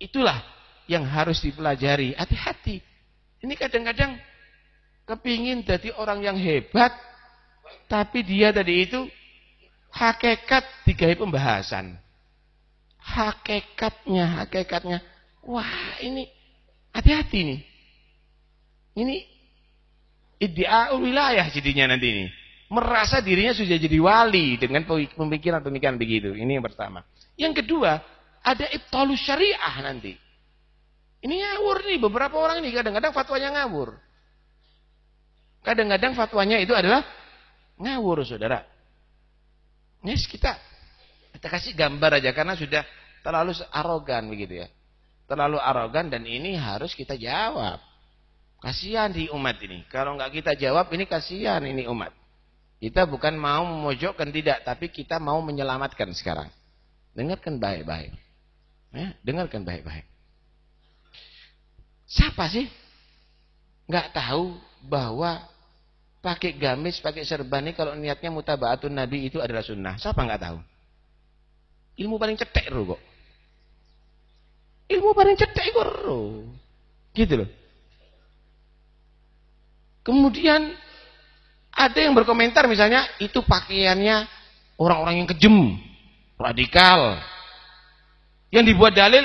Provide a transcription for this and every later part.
Itulah yang harus dipelajari. Hati-hati. Ini kadang-kadang kepingin jadi orang yang hebat, tapi dia tadi itu hakikat digawe pembahasan. Hakikatnya, hakikatnya. Wah, ini hati-hati nih. Ini ideal wilayah jadinya nanti ini. Merasa dirinya sudah jadi wali dengan pemikiran-pemikiran begitu. Ini yang pertama. Yang kedua, ada ibtalu syariah nanti. Ini ngawur nih beberapa orang nih kadang-kadang fatwanya ngawur. Kadang-kadang fatwanya itu adalah ngawur saudara. Ini yes, kita kita kasih gambar aja karena sudah terlalu arogan begitu ya. Terlalu arogan dan ini harus kita jawab. Kasihan di umat ini. Kalau nggak kita jawab ini kasihan ini umat. Kita bukan mau memojokkan tidak, tapi kita mau menyelamatkan sekarang. Dengarkan baik-baik. Ya, dengarkan baik-baik. Siapa sih nggak tahu bahwa pakai gamis, pakai serban ini kalau niatnya mutabaatun Nabi itu adalah sunnah? Siapa nggak tahu? Ilmu paling cetek loh kok. Ilmu paling cetek kok. Gitu loh. Kemudian ada yang berkomentar misalnya itu pakaiannya orang-orang yang kejem, radikal, yang dibuat dalil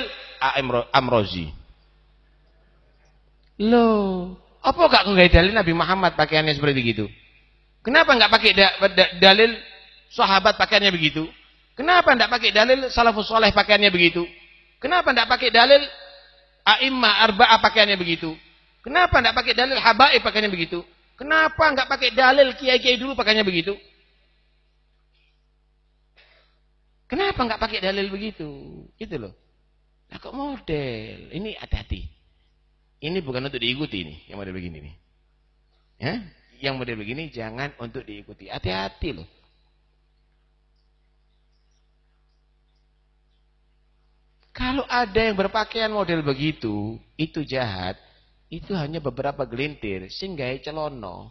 Amrozi. Lo, apa gak nggak dalil Nabi Muhammad pakaiannya seperti itu? Kenapa nggak pakai da, da, dalil sahabat pakaiannya begitu? Kenapa nggak pakai dalil salafus soleh pakaiannya begitu? Kenapa nggak pakai dalil aima arba'ah pakaiannya begitu? Kenapa nggak pakai dalil habaib pakaiannya begitu? Kenapa nggak pakai dalil kiai-kiai dulu pakaiannya begitu? Kenapa nggak pakai dalil begitu? Gitu loh. Nah kok model? Ini hati-hati. Ini bukan untuk diikuti ini, yang model begini nih. Ya? Yang model begini jangan untuk diikuti. Hati-hati loh. Kalau ada yang berpakaian model begitu, itu jahat, itu hanya beberapa gelintir, singgai celono,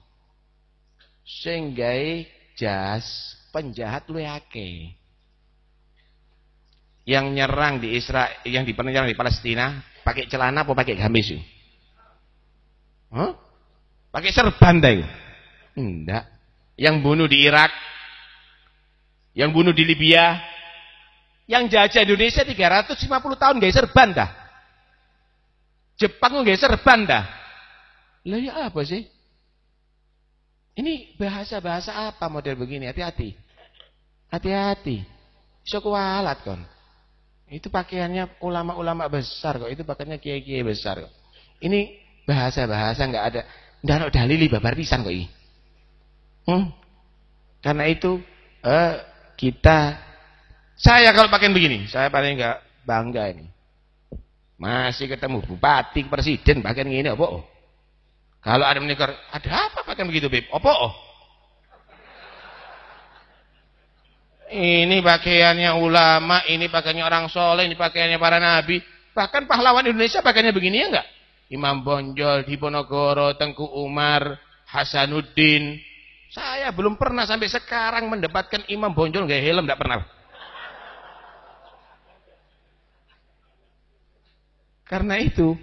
singgai jas, penjahat lu yake yang nyerang di Israel yang dipenjara di Palestina pakai celana apa pakai gamis Huh? Pakai serban deh. Enggak. Yang bunuh di Irak, yang bunuh di Libya, yang jajah Indonesia 350 tahun gak serban dah. Jepang gak serban dah. Lah ya apa sih? Ini bahasa-bahasa apa model begini? Hati-hati. Hati-hati. Sok walat kon. Itu pakaiannya ulama-ulama besar kok. Itu pakaiannya kiai-kiai besar kok. Ini bahasa-bahasa nggak ada. Nggak ada dalili babar pisan kok ini. Hmm? Karena itu eh, kita, saya kalau pakai begini, saya paling nggak bangga ini. Masih ketemu bupati, presiden, pakai gini apa? Kalau ada menikah, ada apa pakai begitu, Beb? Apa? Ini pakaiannya ulama, ini pakaiannya orang soleh, ini pakaiannya para nabi. Bahkan pahlawan Indonesia pakaiannya begini ya enggak? Imam Bonjol, Diponegoro, Tengku Umar, Hasanuddin. Saya belum pernah sampai sekarang mendapatkan Imam Bonjol enggak helm, enggak pernah. Karena itu,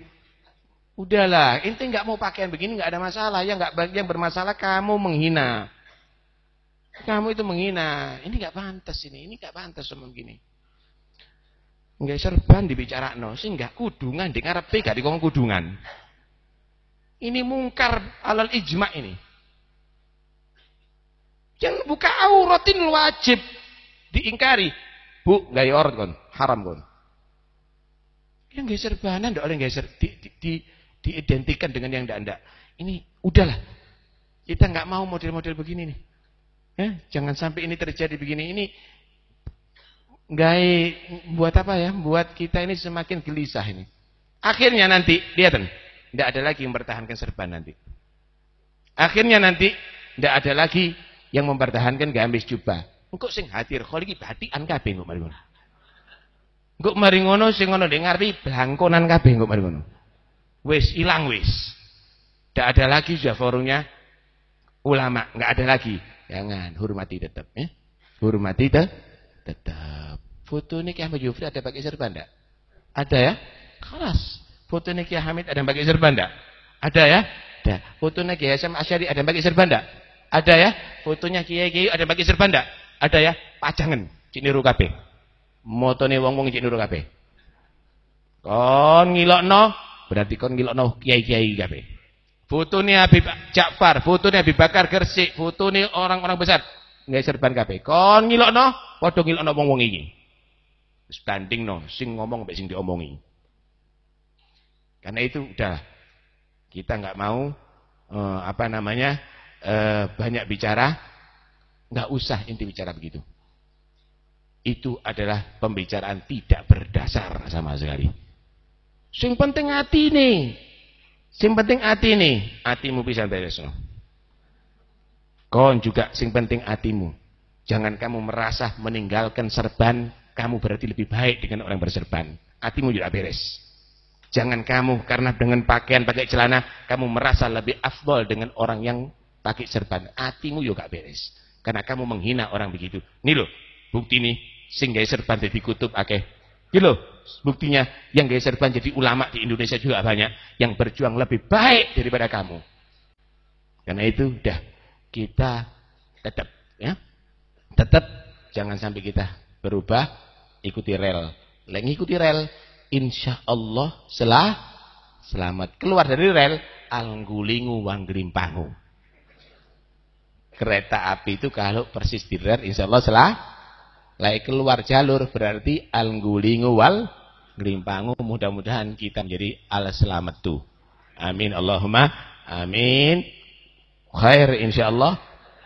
udahlah, inti enggak mau pakaian begini enggak ada masalah. Yang nggak yang bermasalah kamu menghina. Kamu itu menghina. Ini nggak pantas ini. Ini nggak pantas sama gini. Nggak serban dibicara no. nggak kudungan. dengar apa gak dikong kudungan. Ini mungkar alal ijma ini. Yang buka auratin wajib diingkari. Bu, nggak aurat ya kon, haram kon. Yang gak serbanan, ndak oleh gak di, di, di, diidentikan dengan yang ndak ndak. Ini udahlah. Kita nggak mau model-model begini nih. Ya, jangan sampai ini terjadi begini. Ini nggak buat apa ya? Buat kita ini semakin gelisah ini. Akhirnya nanti, kan? tidak ada lagi yang mempertahankan serban nanti. Akhirnya nanti tidak ada lagi yang mempertahankan gamis jubah. Engkau sing hadir, kalau lagi berarti kabeh engkau maringono ngono. Engkau mari ngono sing ngono ning ngarepe blangkonan engkau maringono. Wes Wis ilang wis. Tidak ada lagi sudah forumnya ulama, nggak ada lagi. Jangan, hormati tetap ya. Hormati te tetap. Foto nikah Mbak Yufri ada pakai serban enggak? Ada ya? Kelas. Foto nikah Hamid ada pakai serban enggak? Ada ya? Ada. Fotonya Kiai Hasan Asyari ada pakai serban enggak? Ada ya? Fotonya Kiai Kiai ada pakai serban enggak? Ada ya? Pacangan, cik niru kabeh. Motone wong-wong cik niru kabeh. Kon ngilokno berarti kon ngilokno kiai-kiai kabeh. Futuni Habib Ja'far, futuni Habib Bakar Gersik, futuni orang-orang besar. Nggak serban kabeh. Kon no, padha ngilok no ngomong ini. Standing no, sing ngomong mbek sing diomongi. Karena itu udah kita nggak mau eh, apa namanya? Eh, banyak bicara. nggak usah inti bicara begitu. Itu adalah pembicaraan tidak berdasar sama sekali. Sing penting hati nih. Sing penting hati ini, hatimu bisa beres. Kon juga sing penting hatimu. Jangan kamu merasa meninggalkan serban, kamu berarti lebih baik dengan orang berserban. Hatimu juga beres. Jangan kamu karena dengan pakaian, pakai celana, kamu merasa lebih afdol dengan orang yang pakai serban. Hatimu juga beres. Karena kamu menghina orang begitu. Nih loh, bukti nih, sing serban jadi kutub akeh. Okay. Gitu loh, Buktinya yang geser ban jadi ulama di Indonesia juga banyak. Yang berjuang lebih baik daripada kamu. Karena itu udah kita tetap ya tetap jangan sampai kita berubah ikuti rel. Lagi ikuti rel, insya Allah selah selamat keluar dari rel anggulingu wanggerimpangu. Kereta api itu kalau persis di rel, insya Allah selah Lai keluar jalur berarti al-ngulingu wal ngelimpangu. Mudah-mudahan kita menjadi al-selamatu. Amin Allahumma. Amin. Khair insyaAllah.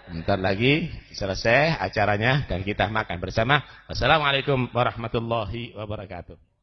Bentar lagi selesai acaranya dan kita makan bersama. Wassalamualaikum warahmatullahi wabarakatuh.